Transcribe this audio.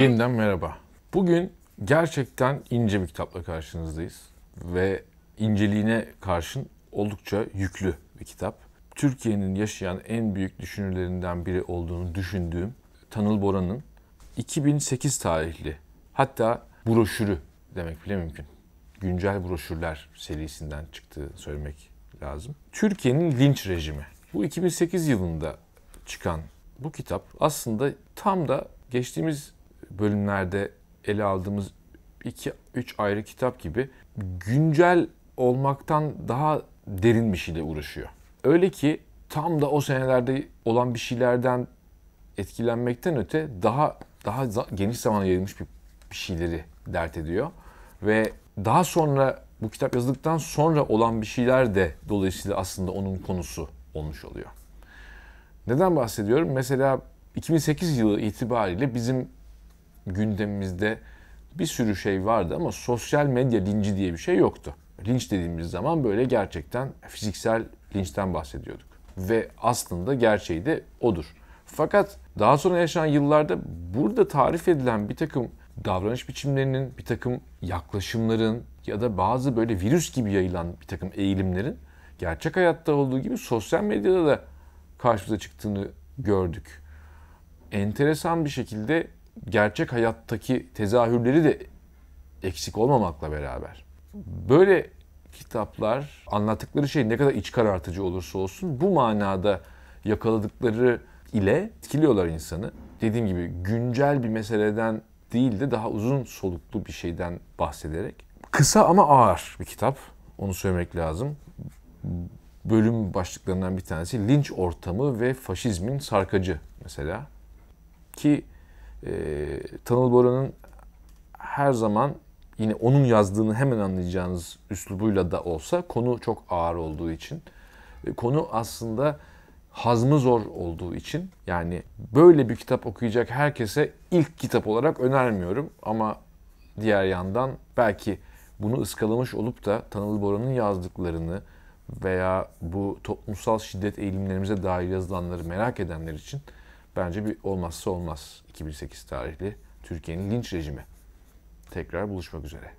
Yeniden merhaba. Bugün gerçekten ince bir kitapla karşınızdayız ve inceliğine karşın oldukça yüklü bir kitap. Türkiye'nin yaşayan en büyük düşünürlerinden biri olduğunu düşündüğüm Tanıl Bora'nın 2008 tarihli hatta broşürü demek bile mümkün. Güncel broşürler serisinden çıktığı söylemek lazım. Türkiye'nin linç rejimi. Bu 2008 yılında çıkan bu kitap aslında tam da geçtiğimiz bölümlerde ele aldığımız 2-3 ayrı kitap gibi güncel olmaktan daha derin bir şeyle uğraşıyor. Öyle ki tam da o senelerde olan bir şeylerden etkilenmekten öte daha daha geniş zamana yayılmış bir, bir şeyleri dert ediyor ve daha sonra bu kitap yazıldıktan sonra olan bir şeyler de dolayısıyla aslında onun konusu olmuş oluyor. Neden bahsediyorum? Mesela 2008 yılı itibariyle bizim gündemimizde bir sürü şey vardı ama sosyal medya linci diye bir şey yoktu. Linç dediğimiz zaman böyle gerçekten fiziksel linçten bahsediyorduk. Ve aslında gerçeği de odur. Fakat daha sonra yaşanan yıllarda burada tarif edilen bir takım davranış biçimlerinin, bir takım yaklaşımların ya da bazı böyle virüs gibi yayılan bir takım eğilimlerin gerçek hayatta olduğu gibi sosyal medyada da karşımıza çıktığını gördük. Enteresan bir şekilde gerçek hayattaki tezahürleri de eksik olmamakla beraber böyle kitaplar anlattıkları şey ne kadar iç karartıcı olursa olsun bu manada yakaladıkları ile etkiliyorlar insanı. Dediğim gibi güncel bir meseleden değil de daha uzun soluklu bir şeyden bahsederek. Kısa ama ağır bir kitap. Onu söylemek lazım. Bölüm başlıklarından bir tanesi linç ortamı ve faşizmin sarkacı mesela. Ki e, Tanıl Bora'nın her zaman yine onun yazdığını hemen anlayacağınız üslubuyla da olsa konu çok ağır olduğu için e, konu aslında hazmı zor olduğu için yani böyle bir kitap okuyacak herkese ilk kitap olarak önermiyorum ama diğer yandan belki bunu ıskalamış olup da Tanıl Bora'nın yazdıklarını veya bu toplumsal şiddet eğilimlerimize dair yazılanları merak edenler için bence bir olmazsa olmaz 2008 tarihli Türkiye'nin linç rejimi. Tekrar buluşmak üzere.